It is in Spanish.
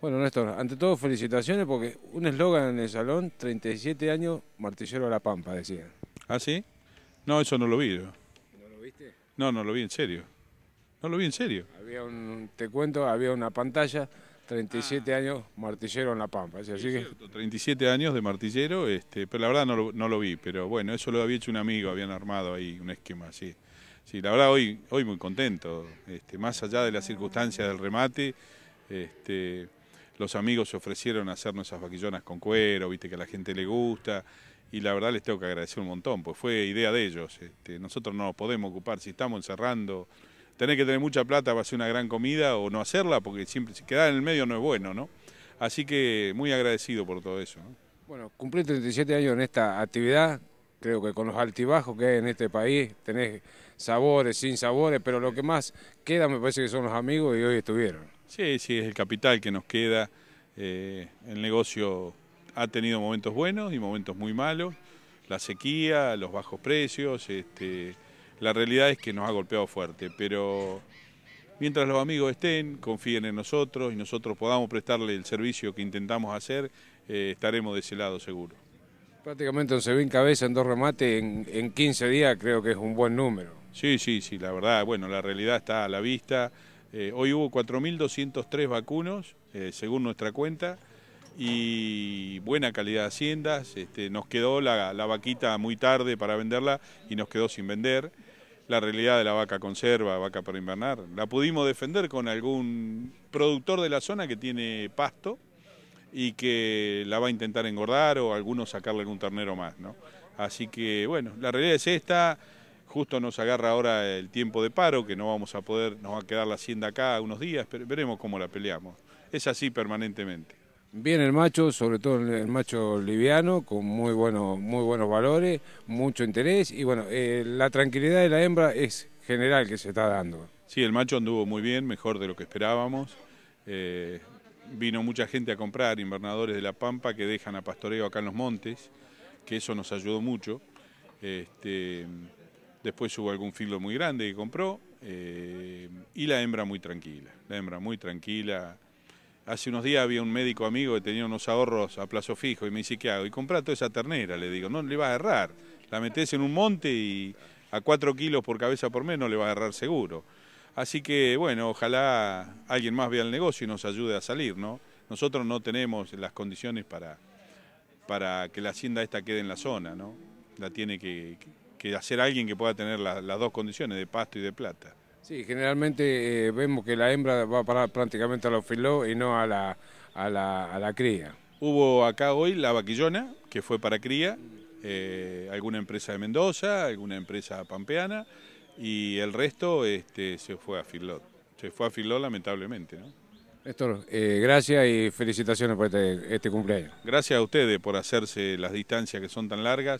Bueno, Néstor, ante todo felicitaciones porque un eslogan en el salón, 37 años, martillero a la pampa, decía. ¿Ah, sí? No, eso no lo vi ¿No lo viste? No, no lo vi en serio. No lo vi en serio. Había un, te cuento, había una pantalla, 37 ah. años martillero en la pampa. Así 37 años de martillero, este, pero la verdad no lo, vi, pero bueno, eso lo había hecho un amigo, habían armado ahí un esquema así. Sí, la verdad hoy, hoy muy contento, este, más allá de las circunstancias del remate, este, los amigos se ofrecieron a hacernos esas vaquillonas con cuero, viste que a la gente le gusta, y la verdad les tengo que agradecer un montón, pues fue idea de ellos. Este, nosotros no nos podemos ocupar, si estamos encerrando, tenés que tener mucha plata para hacer una gran comida o no hacerla, porque siempre si quedar en el medio no es bueno, ¿no? Así que muy agradecido por todo eso. Bueno, cumplí 37 años en esta actividad, creo que con los altibajos que hay en este país, tenés sabores, sin sabores, pero lo que más queda me parece que son los amigos y hoy estuvieron. Sí, sí, es el capital que nos queda. Eh, el negocio ha tenido momentos buenos y momentos muy malos. La sequía, los bajos precios, este, la realidad es que nos ha golpeado fuerte, pero mientras los amigos estén, confíen en nosotros y nosotros podamos prestarle el servicio que intentamos hacer, eh, estaremos de ese lado seguro. Prácticamente 11.000 cabeza en dos remates en, en 15 días creo que es un buen número. Sí, sí, sí, la verdad, bueno, la realidad está a la vista. Eh, hoy hubo 4.203 vacunos, eh, según nuestra cuenta, y buena calidad de haciendas. Este, nos quedó la, la, vaquita muy tarde para venderla y nos quedó sin vender. La realidad de la vaca conserva, vaca para invernar, la pudimos defender con algún productor de la zona que tiene pasto y que la va a intentar engordar o alguno sacarle algún ternero más, ¿no? Así que, bueno, la realidad es esta justo nos agarra ahora el tiempo de paro, que no vamos a poder, nos va a quedar la hacienda acá unos días, pero veremos cómo la peleamos. Es así permanentemente. Viene el macho, sobre todo el macho liviano, con muy buenos, muy buenos valores, mucho interés y bueno, eh, la tranquilidad de la hembra es general que se está dando. Sí, el macho anduvo muy bien, mejor de lo que esperábamos. Eh, vino mucha gente a comprar invernadores de la Pampa que dejan a pastoreo acá en los montes, que eso nos ayudó mucho. Este, Después hubo algún filo muy grande que compró eh, y la hembra muy tranquila. La hembra muy tranquila. Hace unos días había un médico amigo que tenía unos ahorros a plazo fijo y me dice, ¿qué hago? Y comprá toda esa ternera, le digo, no le va a errar. La metes en un monte y a 4 kilos por cabeza por mes no le va a errar seguro. Así que, bueno, ojalá alguien más vea el negocio y nos ayude a salir, ¿no? Nosotros no tenemos las condiciones para, para que la hacienda esta quede en la zona, ¿no? La tiene que, que hacer alguien que pueda tener las dos condiciones, de pasto y de plata. Sí, generalmente eh, vemos que la hembra va a parar prácticamente a los filó y no a la, a la, cría. Hubo acá hoy la vaquillona, que fue para cría, eh, alguna empresa de Mendoza, alguna empresa pampeana, y el resto este, se fue a Filó. Se fue a Filó lamentablemente. ¿no? Néstor, eh, gracias y felicitaciones por este, este cumpleaños. Gracias a ustedes por hacerse las distancias que son tan largas